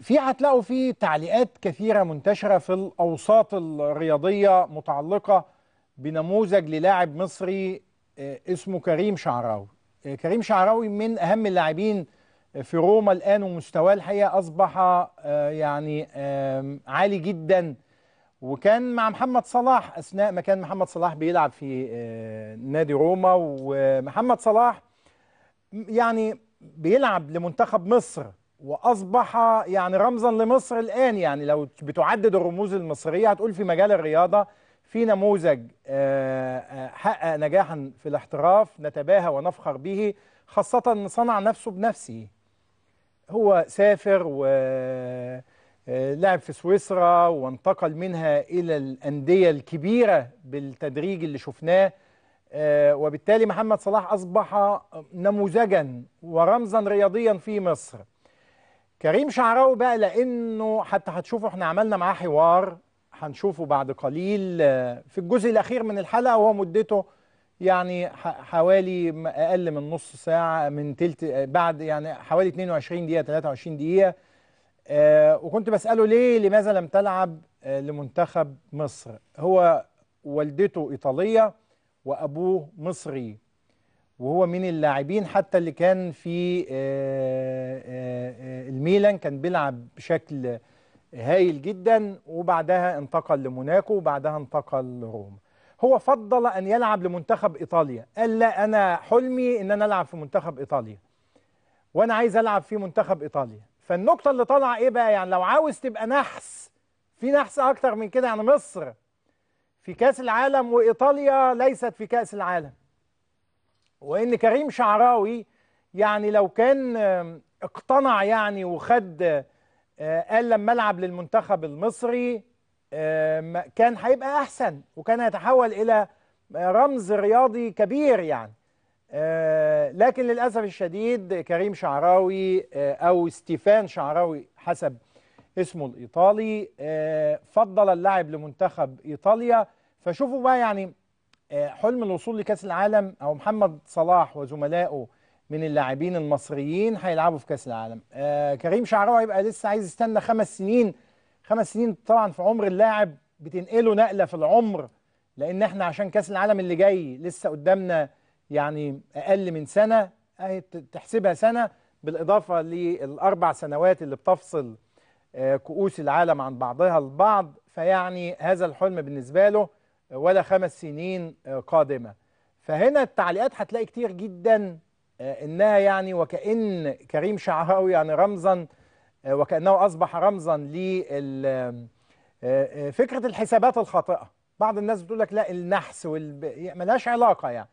في هتلاقوا في تعليقات كثيرة منتشرة في الأوساط الرياضية متعلقة بنموذج للاعب مصري آه، اسمه كريم شعراوي آه، كريم شعراوي من أهم اللاعبين في روما الآن ومستواه الحقيقة أصبح آه، يعني عالي جدا وكان مع محمد صلاح أثناء ما كان محمد صلاح بيلعب في نادي روما ومحمد صلاح يعني بيلعب لمنتخب مصر واصبح يعني رمزا لمصر الان يعني لو بتعدد الرموز المصريه هتقول في مجال الرياضه في نموذج آه، آه، حقق نجاحا في الاحتراف نتباهى ونفخر به خاصه ان صنع نفسه بنفسه هو سافر و آه، لعب في سويسرا وانتقل منها الى الانديه الكبيره بالتدريج اللي شفناه وبالتالي محمد صلاح اصبح نموذجا ورمزا رياضيا في مصر كريم شعراوي بقى لانه حتى هتشوفوا احنا عملنا معاه حوار هنشوفه بعد قليل آه، في الجزء الاخير من الحلقه وهو مدته يعني حوالي اقل من نص ساعه من تلت آه، بعد يعني حوالي 22 دقيقه 23 دقيقه آه، وكنت بساله ليه لماذا لم تلعب لمنتخب مصر هو والدته ايطاليه وابوه مصري وهو من اللاعبين حتى اللي كان في آه، آه، آه، الميلان كان بيلعب بشكل هايل جدا وبعدها انتقل لموناكو وبعدها انتقل لروما هو فضل ان يلعب لمنتخب ايطاليا قال لا انا حلمي ان انا العب في منتخب ايطاليا وانا عايز العب في منتخب ايطاليا فالنقطه اللي طالعه ايه بقى يعني لو عاوز تبقى نحس في نحس اكتر من كده يعني مصر في كاس العالم وايطاليا ليست في كاس العالم وان كريم شعراوي يعني لو كان اقتنع يعني وخد آه، قال لما العب للمنتخب المصري كان هيبقى احسن وكان هيتحول الى آه، رمز رياضي كبير يعني آه، لكن للاسف الشديد كريم شعراوي او ستيفان شعراوي حسب اسمه الايطالي فضل اللعب لمنتخب ايطاليا فشوفوا بقى يعني آه، حلم الوصول لكاس العالم او محمد صلاح وزملائه من اللاعبين المصريين هيلعبوا في كاس العالم آه، كريم شعراوي هيبقى لسه عايز يستنى خمس سنين خمس سنين طبعا في عمر اللاعب بتنقله نقله في العمر لان احنا عشان كاس العالم اللي جاي لسه قدامنا يعني اقل من سنه اهي تحسبها سنه بالاضافه للاربع سنوات اللي بتفصل آه، كؤوس العالم عن بعضها البعض فيعني هذا الحلم بالنسبه له ولا خمس سنين آه، قادمة فهنا التعليقات هتلاقي كتير جدا آه، انها يعني وكأن كريم شعراوي يعني رمزا آه، وكأنه أصبح رمزا لفكره فكرة الحسابات الخاطئة بعض الناس بتقول لك لا النحس والب... ملهاش علاقة يعني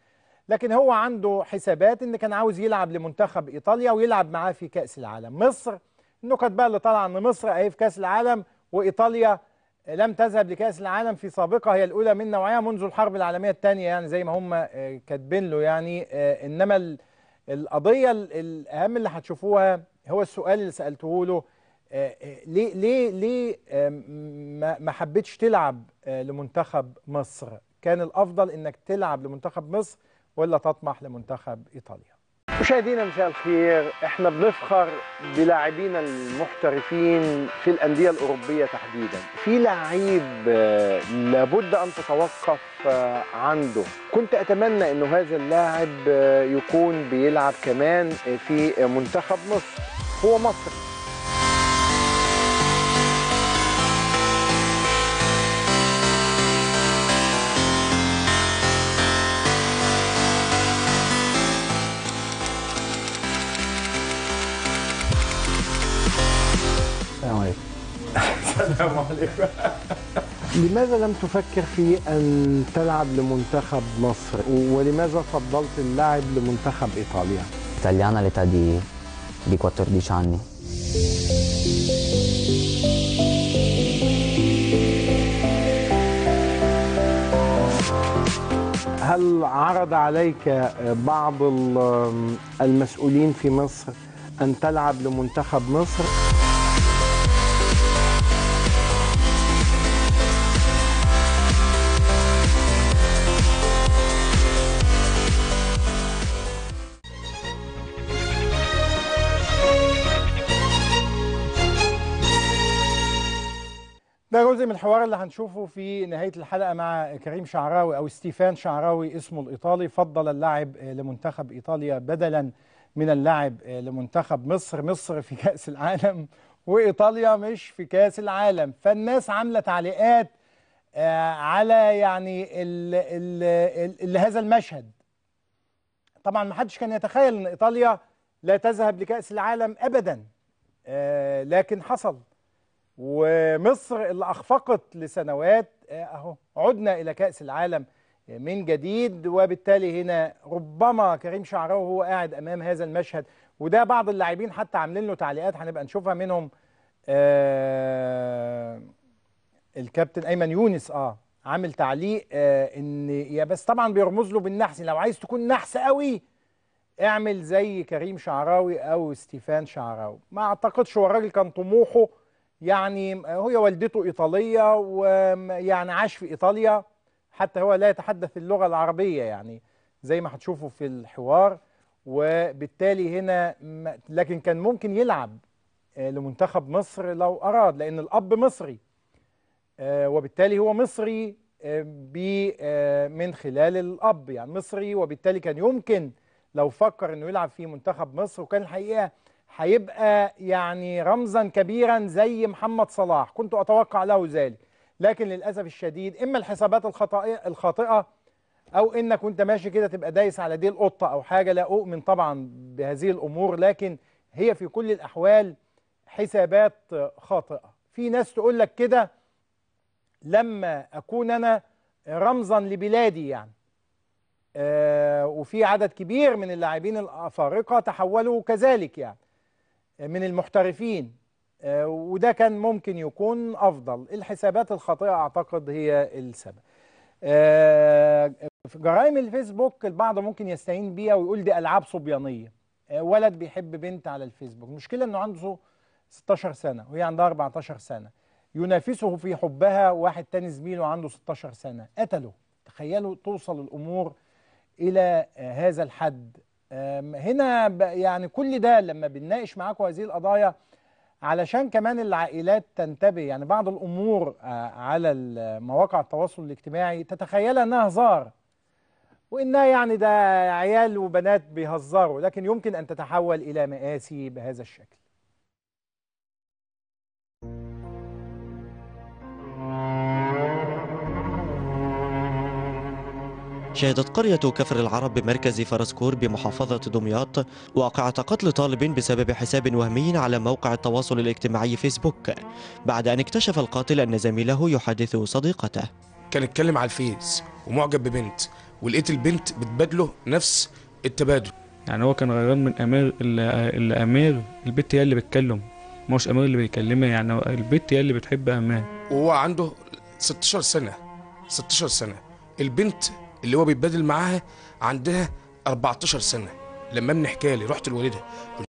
لكن هو عنده حسابات ان كان عاوز يلعب لمنتخب ايطاليا ويلعب معاه في كاس العالم مصر النكت بقى اللي طالعه ان مصر اهي في كاس العالم وايطاليا لم تذهب لكأس العالم في سابقة هي الأولى من نوعها منذ الحرب العالمية الثانية يعني زي ما هم آه، كاتبين له يعني آه، إنما القضية الأهم اللي هتشوفوها هو السؤال اللي سألته له آه، ليه ليه ليه ما حبيتش تلعب لمنتخب مصر؟ كان الأفضل إنك تلعب لمنتخب مصر ولا تطمح لمنتخب إيطاليا؟ مشاهدينا مساء الخير احنا بنفخر بلاعبينا المحترفين في الانديه الاوروبيه تحديدا في لعيب آه، لابد ان تتوقف آه، عنده كنت اتمنى انه هذا اللاعب آه، يكون بيلعب كمان في منتخب مصر هو مصر السلام عليكم السلام عليكم لماذا لم تفكر في أن تلعب لمنتخب مصر ولماذا فضلت اللعب لمنتخب إيطاليا؟ ايطاليانا لتا دي دي 14 anni. هل عرض عليك بعض المسؤولين في مصر أن تلعب لمنتخب مصر؟ ده جزء من الحوار اللي هنشوفه في نهاية الحلقة مع كريم شعراوي أو ستيفان شعراوي اسمه الإيطالي فضل اللاعب لمنتخب إيطاليا بدلا من اللاعب لمنتخب مصر مصر في كأس العالم وإيطاليا مش في كأس العالم فالناس عاملة تعليقات آه، على يعني ال هذا المشهد طبعا ما حدش كان يتخيل أن إيطاليا لا تذهب لكأس العالم أبدا آه، لكن حصل ومصر اللي أخفقت لسنوات آه، أهو عدنا إلى كأس العالم آه، من جديد وبالتالي هنا ربما كريم شعراوي هو قاعد أمام هذا المشهد وده بعض اللاعبين حتى عاملين له تعليقات هنبقى نشوفها منهم آه الكابتن أيمن يونس اه عامل تعليق آه ان يا بس طبعا بيرمز له بالنحس لو عايز تكون نحس قوي اعمل زي كريم شعراوي او ستيفان شعراوي ما اعتقدش هو الراجل كان طموحه يعني هي والدته إيطالية ويعني عاش في إيطاليا حتى هو لا يتحدث اللغة العربية يعني زي ما هتشوفوا في الحوار وبالتالي هنا لكن كان ممكن يلعب آه، لمنتخب مصر لو أراد لأن الأب مصري آه، وبالتالي هو مصري آه، من خلال الأب يعني مصري وبالتالي كان يمكن لو فكر أنه يلعب في منتخب مصر وكان الحقيقة هيبقى يعني رمزا كبيرا زي محمد صلاح كنت أتوقع له ذلك لكن للأسف الشديد إما الحسابات الخاطئة أو إنك وأنت ماشي كده تبقى دايس على دي القطة أو حاجة لا أؤمن طبعا بهذه الأمور لكن هي في كل الأحوال حسابات خاطئة في ناس تقول لك كده لما أكون أنا رمزا لبلادي يعني آه وفي عدد كبير من اللاعبين الأفارقة تحولوا كذلك يعني من المحترفين آه، وده كان ممكن يكون أفضل الحسابات الخاطئة أعتقد هي السبب في آه، جرائم الفيسبوك البعض ممكن يستعين بيها ويقول دي ألعاب صبيانية آه، ولد بيحب بنت على الفيسبوك المشكلة أنه عنده 16 سنة وهي عندها 14 سنة ينافسه في حبها واحد تاني زميله عنده 16 سنة قتله تخيلوا توصل الأمور إلى هذا الحد هنا يعني كل ده لما بنناقش معاكم هذه القضايا علشان كمان العائلات تنتبه يعني بعض الأمور آه، على مواقع التواصل الاجتماعي تتخيل أنها هزار وإنها يعني ده عيال وبنات بيهزروا لكن يمكن أن تتحول إلى مآسي بهذا الشكل شهدت قرية كفر العرب بمركز فرسكور بمحافظة دمياط واقعة قتل طالب بسبب حساب وهمي على موقع التواصل الاجتماعي فيسبوك بعد أن اكتشف القاتل أن زميله يحدث صديقته كان اتكلم على الفيس ومعجب ببنت ولقيت البنت بتبادله نفس التبادل يعني هو كان غيران من أمير الأمير البت هي اللي بتكلم مش أمير اللي بيكلمها يعني البت هي اللي بتحب أمير وهو عنده 16 سنة 16 سنة البنت اللي هو بيتبادل معاها عندها 14 سنه لما من حكالي رحت لوالدها